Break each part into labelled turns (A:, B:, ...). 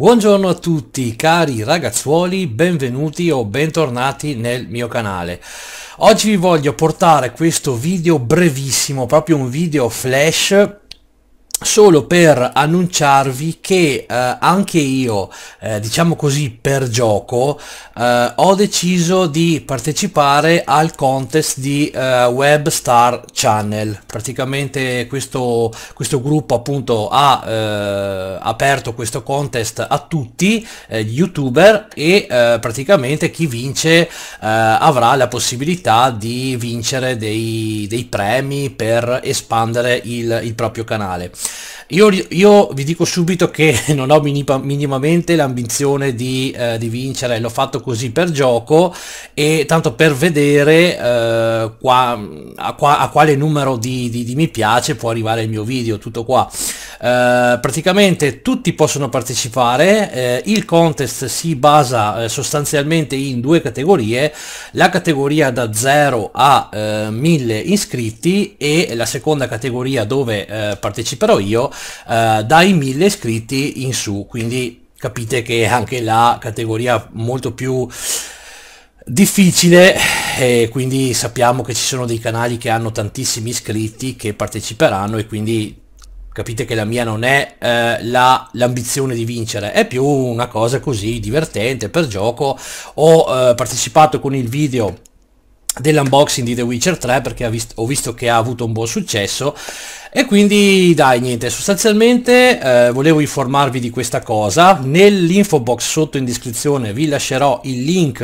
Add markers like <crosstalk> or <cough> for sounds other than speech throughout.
A: Buongiorno a tutti cari ragazzuoli, benvenuti o bentornati nel mio canale. Oggi vi voglio portare questo video brevissimo, proprio un video flash solo per annunciarvi che eh, anche io, eh, diciamo così per gioco, eh, ho deciso di partecipare al contest di eh, Web Star Channel. Praticamente questo, questo gruppo appunto ha eh, aperto questo contest a tutti eh, gli youtuber e praticamente chi vince avrà la possibilità di vincere dei, dei premi per espandere il, il proprio canale. Io, io, vi dico subito che <laughs> non ho minimamente l'ambizione di, eh, di, vincere, l'ho fatto così per gioco e tanto per vedere eh, qua, a, qua, a, quale numero di, di, di mi piace può arrivare il mio video, tutto qua. Eh, praticamente tutti possono partecipare, eh, il contest si basa eh, sostanzialmente in due categorie, la categoria da 0 a 1000 iscritti e la seconda categoria dove parteciperò io dai 1000 iscritti in su, quindi capite che è anche la categoria molto più difficile e quindi sappiamo che ci sono dei canali che hanno tantissimi iscritti che parteciperanno e quindi Capite che la mia non è eh, l'ambizione la, di vincere, è più una cosa così divertente per gioco. Ho eh, partecipato con il video dell'unboxing di The Witcher 3 perché ho visto, ho visto che ha avuto un buon successo e quindi dai niente, sostanzialmente eh, volevo informarvi di questa cosa, nell'info box sotto in descrizione vi lascerò il link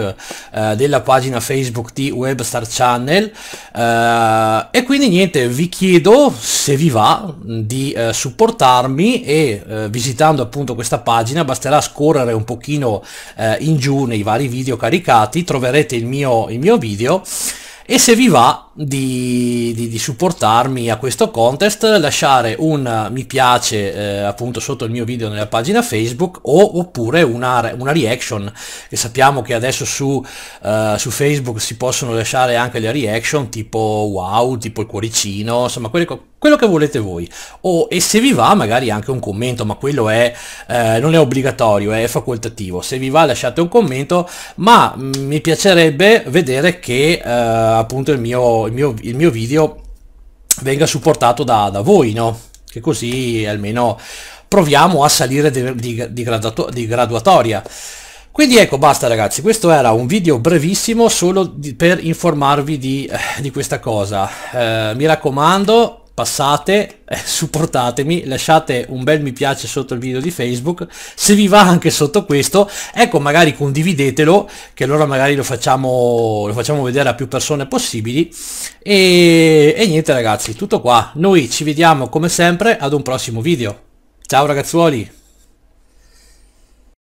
A: eh, della pagina Facebook di Webstar Channel eh, e quindi niente, vi chiedo se vi va di eh, supportarmi e eh, visitando appunto questa pagina basterà scorrere un pochino eh, in giù nei vari video caricati, troverete il mio, il mio video e se vi va di, di, di, supportarmi a questo contest, lasciare un mi piace eh, appunto sotto il mio video nella pagina Facebook o, oppure una, una reaction, che sappiamo che adesso su, eh, su, Facebook si possono lasciare anche le reaction tipo wow, tipo il cuoricino, insomma quello, quello che volete voi. O, e se vi va magari anche un commento, ma quello è, eh, non è obbligatorio, è facoltativo. Se vi va lasciate un commento, ma mm, mi piacerebbe vedere che eh, appunto il mio il, mio, il mio video venga supportato da, da voi, no? Che così almeno proviamo a salire di, di, di, gradato, di graduatoria. Quindi ecco, basta ragazzi, questo era un video brevissimo solo di, per informarvi di, eh, di questa cosa. Eh, mi raccomando, passate, <laughs> eh, supportatemi, lasciate un bel mi piace sotto il video di Facebook, se vi va anche sotto questo, ecco magari condividetelo, che allora magari lo facciamo, lo facciamo vedere a più persone possibili, e, e niente ragazzi, tutto qua, noi ci vediamo come sempre ad un prossimo video, ciao ragazzuoli!